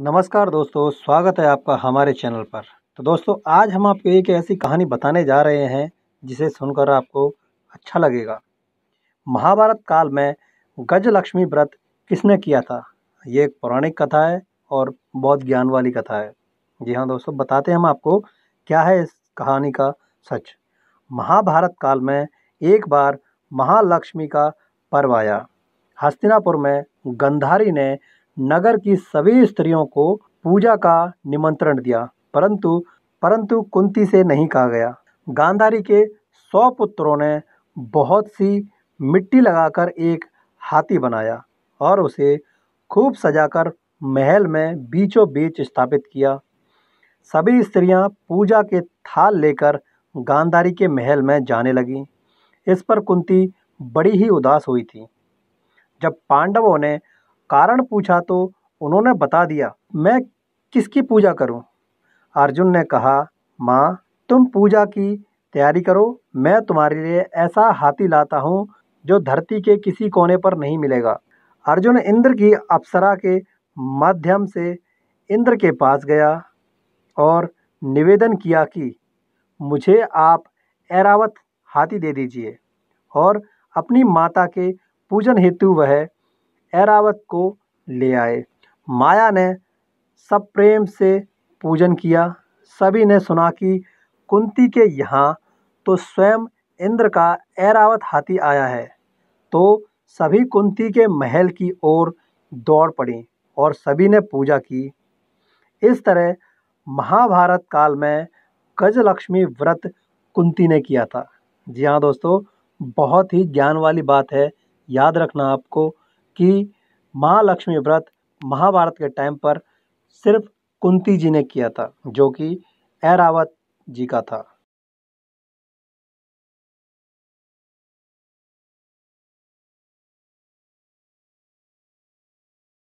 नमस्कार दोस्तों स्वागत है आपका हमारे चैनल पर तो दोस्तों आज हम आपको एक ऐसी कहानी बताने जा रहे हैं जिसे सुनकर आपको अच्छा लगेगा महाभारत काल में गजलक्ष्मी व्रत किसने किया था ये एक पौराणिक कथा है और बहुत ज्ञान वाली कथा है जी हाँ दोस्तों बताते हैं हम आपको क्या है इस कहानी का सच महाभारत काल में एक बार महालक्ष्मी का पर्व आया हस्तिनापुर में गंधारी ने नगर की सभी स्त्रियों को पूजा का निमंत्रण दिया परंतु परंतु कुंती से नहीं कहा गया गांधारी के सौ पुत्रों ने बहुत सी मिट्टी लगाकर एक हाथी बनाया और उसे खूब सजाकर महल में बीचों बीच स्थापित किया सभी स्त्रियां पूजा के थाल लेकर गांधारी के महल में जाने लगीं इस पर कुंती बड़ी ही उदास हुई थी जब पांडवों ने कारण पूछा तो उन्होंने बता दिया मैं किसकी पूजा करूं? अर्जुन ने कहा माँ तुम पूजा की तैयारी करो मैं तुम्हारे लिए ऐसा हाथी लाता हूँ जो धरती के किसी कोने पर नहीं मिलेगा अर्जुन इंद्र की अप्सरा के माध्यम से इंद्र के पास गया और निवेदन किया कि मुझे आप ऐरावत हाथी दे दीजिए और अपनी माता के पूजन हेतु वह ऐरावत को ले आए माया ने सब प्रेम से पूजन किया सभी ने सुना कि कुंती के यहाँ तो स्वयं इंद्र का ऐरावत हाथी आया है तो सभी कुंती के महल की ओर दौड़ पड़ी और सभी ने पूजा की इस तरह महाभारत काल में गजलक्ष्मी व्रत कुंती ने किया था जी हाँ दोस्तों बहुत ही ज्ञान वाली बात है याद रखना आपको कि माँ लक्ष्मी व्रत महाभारत के टाइम पर सिर्फ कुंती जी ने किया था जो कि ऐरावत जी का था